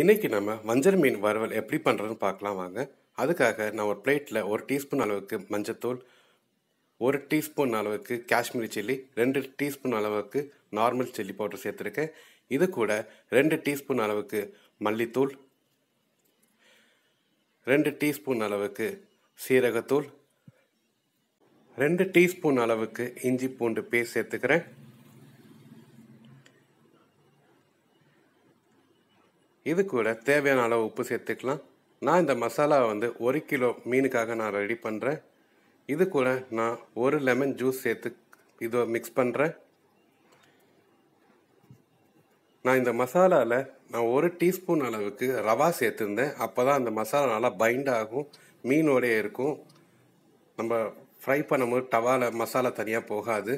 இன்றைக்கி நம்ம மஞ்சள் மீன் வறுவல் எப்படி பண்ணுறதுன்னு பார்க்கலாம் வாங்க அதுக்காக நான் ஒரு பிளேட்டில் ஒரு டீஸ்பூன் அளவுக்கு மஞ்சத்தூள் ஒரு டீஸ்பூன் அளவுக்கு காஷ்மீரி சில்லி ரெண்டு டீஸ்பூன் அளவுக்கு நார்மல் சில்லி பவுடர் சேர்த்துருக்கேன் இது கூட ரெண்டு டீஸ்பூன் அளவுக்கு மல்லித்தூள் ரெண்டு டீஸ்பூன் அளவுக்கு சீரகத்தூள் ரெண்டு டீஸ்பூன் அளவுக்கு இஞ்சி பூண்டு பேஸ்ட் சேர்த்துக்கிறேன் இது கூட தேவையான அளவு உப்பு சேர்த்துக்கலாம் நான் இந்த மசாலாவை வந்து ஒரு கிலோ மீனுக்காக நான் ரெடி பண்ணுறேன் இது கூட நான் ஒரு லெமன் ஜூஸ் சேர்த்து இதோ மிக்ஸ் பண்ணுறேன் நான் இந்த மசாலாவில் நான் ஒரு டீஸ்பூன் அளவுக்கு ரவா சேர்த்துருந்தேன் அப்போ தான் அந்த மசாலா நல்லா பைண்ட் ஆகும் மீனோடைய இருக்கும் நம்ம ஃப்ரை பண்ணும்போது டவாவில் மசாலா தனியாக போகாது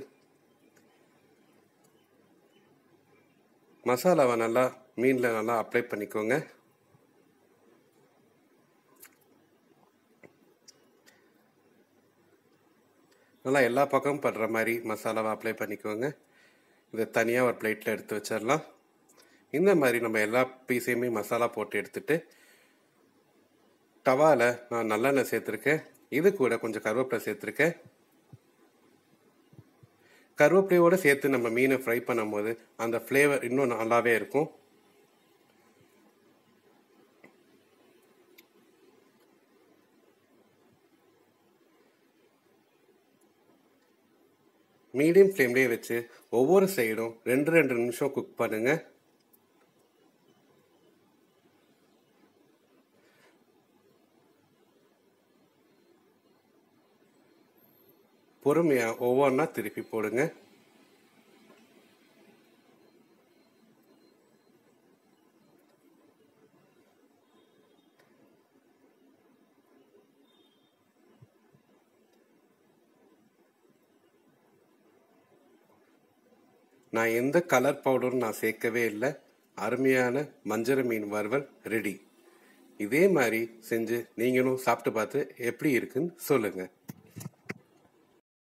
மசாலாவை நல்லா மீனில் நல்லா அப்ளை பண்ணிக்கோங்க நல்லா எல்லா பக்கமும் படுற மாதிரி மசாலாவை அப்ளை பண்ணிக்கோங்க இதை தனியாக ஒரு பிளேட்டில் எடுத்து வச்சிடலாம் இந்த மாதிரி நம்ம எல்லா பீஸையுமே மசாலா போட்டு எடுத்துட்டு டவாவில் நான் நல்லெண்ணெய் சேர்த்துருக்கேன் இது கூட கொஞ்சம் கருவேப்பிலை சேர்த்துருக்கேன் கருவேப்பிலையோடு சேர்த்து நம்ம மீனை ஃப்ரை பண்ணும்போது அந்த ஃப்ளேவர் இன்னும் நல்லாவே இருக்கும் மீடியம் ஃப்ளேம்லேயே வச்சு ஒவ்வொரு சைடும் ரெண்டு ரெண்டு நிமிஷம் குக் பண்ணுங்கள் பொறுமையாக ஒவ்வொன்றா திருப்பி போடுங்க நான் எந்த கலர் பவுடரும் நான் சேர்க்கவே இல்லை அருமையான மஞ்சள் மீன் வறுவல் ரெடி இதே மாதிரி செஞ்சு நீங்களும் சாப்பிட்டு பார்த்து எப்படி இருக்குன்னு சொல்லுங்கள்